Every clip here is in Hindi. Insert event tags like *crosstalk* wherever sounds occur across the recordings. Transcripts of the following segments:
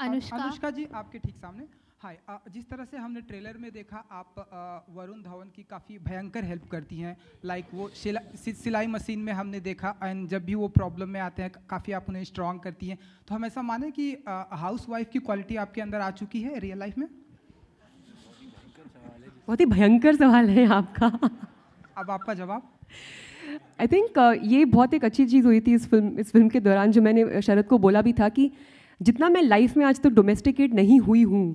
अनुष्का अनुष्का जी आपके ठीक सामने हाय जिस तरह से हमने ट्रेलर में देखा आप वरुण धवन की काफ़ी भयंकर हेल्प करती हैं लाइक वो सिला, सिलाई मशीन में हमने देखा एंड जब भी वो प्रॉब्लम में आते हैं काफ़ी आप उन्हें स्ट्रांग करती हैं तो हम ऐसा माने कि हाउस वाइफ की क्वालिटी आपके अंदर आ चुकी है रियल लाइफ में बहुत ही भयंकर सवाल है आपका अब आपका जवाब आई थिंक uh, ये बहुत एक अच्छी चीज़ हुई थी इस फिल्म इस फिल्म के दौरान जो मैंने शरद को बोला भी था कि जितना मैं लाइफ में आज तक डोमेस्टिकेट नहीं हुई हूँ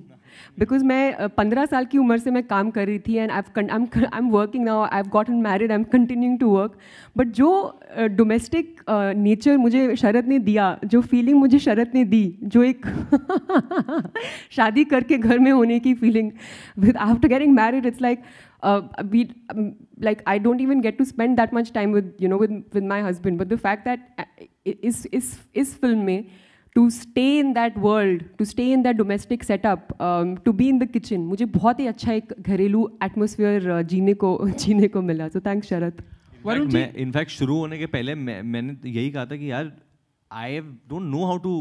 बिकॉज मैं पंद्रह साल की उम्र से मैं काम कर रही थी and I I am working now I have got married I am continuing to work but जो डोमेस्टिक नेचर मुझे शरद ने दिया जो फीलिंग मुझे शरद ने दी जो एक *laughs* शादी करके घर में होने की feeling with after getting married it's like we like I don't even get to spend that much time with you know with my with but husband but the fact that is to stay in that world to stay in that domestic setup to be in the kitchen मुझे बहुत ही अच्छा एक घरेलू एटमोसफियर uh, जीने को *laughs* जीने को मिला सो थैंक्स शरद मैं इनफैक्ट शुरू होने के पहले मैं, मैंने यही कहा था कि यार I don't know how to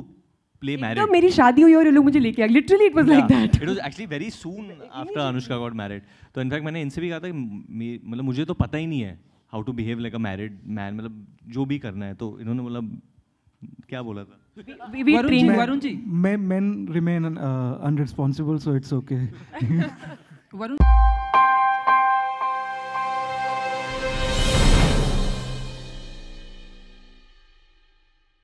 play married एकदम मेरी शादी हुई और ये लोग मुझे लेके आए literally it was like that it was actually very soon after Anushka got married तो इनफैक्ट मैंने इनसे भी कहा था मतलब मुझे तो पता ही नहीं है how to behave like a married man मतलब जो भी करना है तो इन्होंने मतलब क्या बोला था We, we Varun ji, Varun ji. Men, men remain uh, unresponsible, so it's okay. *laughs*